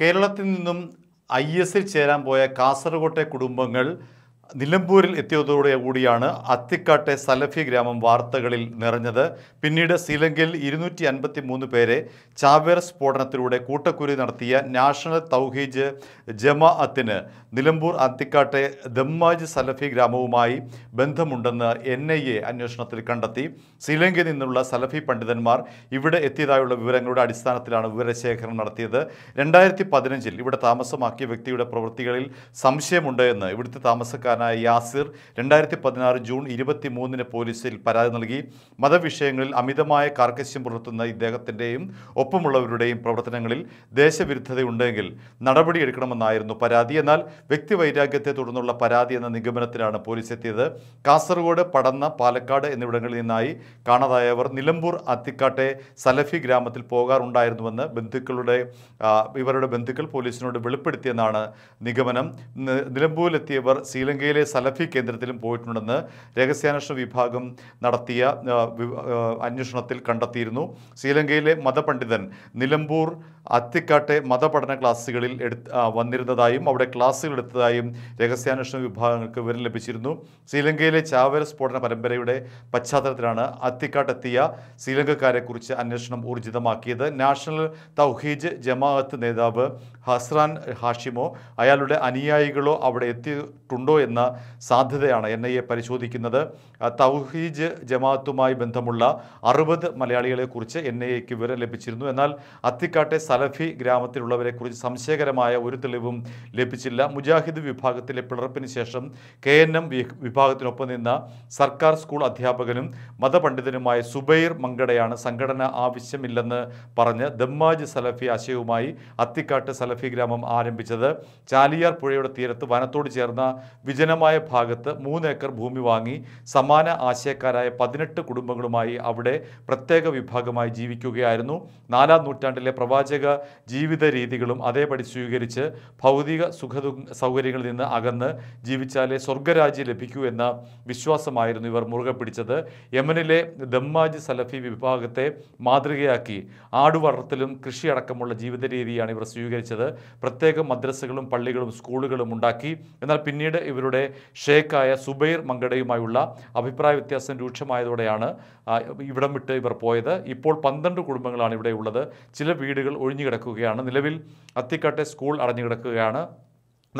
കേരളത്തിൽ നിന്നും ഐ എസിൽ ചേരാൻ പോയ കാസർകോട്ടെ കുടുംബങ്ങൾ നിലമ്പൂരിൽ എത്തിയതോടെ കൂടിയാണ് അത്തിക്കാട്ടെ സലഫി ഗ്രാമം വാർത്തകളിൽ നിറഞ്ഞത് പിന്നീട് ശ്രീലങ്കയിൽ ഇരുന്നൂറ്റി അൻപത്തി മൂന്ന് പേരെ ചാവേർ സ്ഫോടനത്തിലൂടെ കൂട്ടക്കുരി നടത്തിയ നാഷണൽ തൗഹീജ് ജമാഅത്തിന് നിലമ്പൂർ അത്തിക്കാട്ടെ ദമ്മാജ് സലഫി ഗ്രാമവുമായി ബന്ധമുണ്ടെന്ന് എൻ ഐ എ അന്വേഷണത്തിൽ കണ്ടെത്തി ശ്രീലങ്കയിൽ നിന്നുള്ള സലഫി പണ്ഡിതന്മാർ ഇവിടെ എത്തിയതായുള്ള വിവരങ്ങളുടെ അടിസ്ഥാനത്തിലാണ് വിവരശേഖരണം നടത്തിയത് രണ്ടായിരത്തി പതിനഞ്ചിൽ ഇവിടെ താമസമാക്കിയ വ്യക്തിയുടെ പ്രവൃത്തികളിൽ സംശയമുണ്ടെന്ന് എന്ന് ഇവിടുത്തെ താമസക്കാർ ചെറുപ്പക്കാരനായ യാസിർ രണ്ടായിരത്തി പതിനാറ് ജൂൺ ഇരുപത്തി മൂന്നിന് പോലീസിൽ പരാതി നൽകി മതവിഷയങ്ങളിൽ അമിതമായ കാർക്കശ്യം പുലർത്തുന്ന ഇദ്ദേഹത്തിൻ്റെയും ഒപ്പമുള്ളവരുടെയും പ്രവർത്തനങ്ങളിൽ ദേശവിരുദ്ധതയുണ്ടെങ്കിൽ നടപടിയെടുക്കണമെന്നായിരുന്നു പരാതി എന്നാൽ വ്യക്തിവൈരാഗ്യത്തെ തുടർന്നുള്ള പരാതി എന്ന നിഗമനത്തിലാണ് പോലീസ് എത്തിയത് കാസർഗോഡ് പടന്ന പാലക്കാട് എന്നിവിടങ്ങളിൽ നിന്നായി കാണാതായവർ നിലമ്പൂർ അത്തിക്കാട്ടെ സലഫി ഗ്രാമത്തിൽ പോകാറുണ്ടായിരുന്നുവെന്ന് ബന്ധുക്കളുടെ ഇവരുടെ ബന്ധുക്കൾ പോലീസിനോട് വെളിപ്പെടുത്തിയെന്നാണ് നിഗമനം നിലമ്പൂരിലെത്തിയവർ ശ്രീലങ്കയിൽ യോഗയിലെ സലഫി കേന്ദ്രത്തിലും പോയിട്ടുണ്ടെന്ന് രഹസ്യാന്വേഷണ വിഭാഗം നടത്തിയ അന്വേഷണത്തിൽ കണ്ടെത്തിയിരുന്നു ശ്രീലങ്കയിലെ മതപണ്ഡിതൻ നിലമ്പൂർ അത്തിക്കാട്ടെ മതപഠന ക്ലാസ്സുകളിൽ എടുത്ത് വന്നിരുന്നതായും അവിടെ ക്ലാസ്സുകൾ എടുത്തതായും രഹസ്യാന്വേഷണ വിഭാഗങ്ങൾക്ക് വിവരം ലഭിച്ചിരുന്നു ശ്രീലങ്കയിലെ ചാവേർ സ്ഫോടന പരമ്പരയുടെ പശ്ചാത്തലത്തിലാണ് അത്തിക്കാട്ടെത്തിയ ശ്രീലങ്കക്കാരെക്കുറിച്ച് അന്വേഷണം ഊർജിതമാക്കിയത് നാഷണൽ തൗഹീജ് ജമാഅത്ത് നേതാവ് ഹസ്രാൻ ഹാഷിമോ അയാളുടെ അനുയായികളോ അവിടെ എത്തിയിട്ടുണ്ടോ എന്ന് എന്ന സാധ്യതയാണ് എൻ ഐ എ പരിശോധിക്കുന്നത് തൗഹീജ് ജമാഅത്തുമായി ബന്ധമുള്ള അറുപത് മലയാളികളെക്കുറിച്ച് എൻ ഐ എക്ക് വിവരം ലഭിച്ചിരുന്നു എന്നാൽ അത്തിക്കാട്ടെ സലഫി ഗ്രാമത്തിലുള്ളവരെക്കുറിച്ച് സംശയകരമായ ഒരു തെളിവും ലഭിച്ചില്ല മുജാഹിദ് വിഭാഗത്തിലെ പിളർപ്പിന് ശേഷം കെ എൻ എം വിഭാഗത്തിനൊപ്പം നിന്ന സർക്കാർ സ്കൂൾ അധ്യാപകനും മതപണ്ഡിതനുമായ സുബൈർ മങ്കടയാണ് സംഘടന ആവശ്യമില്ലെന്ന് പറഞ്ഞ് ദമ്മാജ് സലഫി ആശയവുമായി അത്തിക്കാട്ട് സലഫി ഗ്രാമം ആരംഭിച്ചത് ചാലിയാർ പുഴയുടെ തീരത്ത് വനത്തോട് ചേർന്ന വിജയ വിജനമായ ഭാഗത്ത് മൂന്ന് ഏക്കർ ഭൂമി വാങ്ങി സമാന ആശയക്കാരായ പതിനെട്ട് കുടുംബങ്ങളുമായി അവിടെ പ്രത്യേക വിഭാഗമായി ജീവിക്കുകയായിരുന്നു നാലാം നൂറ്റാണ്ടിലെ പ്രവാചക ജീവിത രീതികളും അതേപടി സ്വീകരിച്ച് ഭൗതിക സുഖ സൗകര്യങ്ങളിൽ നിന്ന് അകന്ന് ജീവിച്ചാലേ സ്വർഗരാജ്യം ലഭിക്കൂ എന്ന വിശ്വാസമായിരുന്നു ഇവർ മുറുകെ പിടിച്ചത് യമനിലെ ദമ്മാജ് സലഫി വിഭാഗത്തെ മാതൃകയാക്കി ആടുവളർത്തലും കൃഷി അടക്കമുള്ള ജീവിത രീതിയാണ് ഇവർ സ്വീകരിച്ചത് പ്രത്യേക മദ്രസകളും പള്ളികളും സ്കൂളുകളും ഉണ്ടാക്കി എന്നാൽ പിന്നീട് ഇവരുടെ ഐയുടെ ഷേക്കായ സുബൈർ മങ്കടയുമായുള്ള അഭിപ്രായ വ്യത്യാസം രൂക്ഷമായതോടെയാണ് ഇവിടം വിട്ട് ഇവർ പോയത് ഇപ്പോൾ പന്ത്രണ്ട് കുടുംബങ്ങളാണ് ഇവിടെയുള്ളത് ചില വീടുകൾ ഒഴിഞ്ഞു കിടക്കുകയാണ് നിലവിൽ അത്തിക്കാട്ടെ സ്കൂൾ അടഞ്ഞു കിടക്കുകയാണ്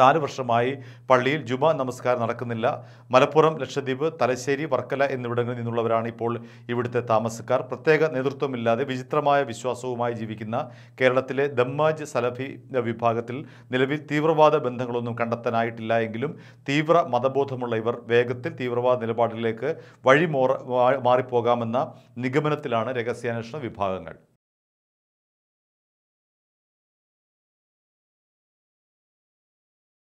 നാല് വർഷമായി പള്ളിയിൽ ജുമ നമസ്കാരം നടക്കുന്നില്ല മലപ്പുറം ലക്ഷദ്വീപ് തലശ്ശേരി വർക്കല എന്നിവിടങ്ങളിൽ നിന്നുള്ളവരാണ് ഇപ്പോൾ ഇവിടുത്തെ താമസക്കാർ പ്രത്യേക നേതൃത്വമില്ലാതെ വിചിത്രമായ വിശ്വാസവുമായി ജീവിക്കുന്ന കേരളത്തിലെ ദമ്മാജ് സലഫി വിഭാഗത്തിൽ നിലവിൽ തീവ്രവാദ ബന്ധങ്ങളൊന്നും കണ്ടെത്താനായിട്ടില്ല എങ്കിലും തീവ്ര മതബോധമുള്ള ഇവർ വേഗത്തിൽ തീവ്രവാദ നിലപാടിലേക്ക് വഴിമോറ മാറിപ്പോകാമെന്ന നിഗമനത്തിലാണ് രഹസ്യാന്വേഷണ വിഭാഗങ്ങൾ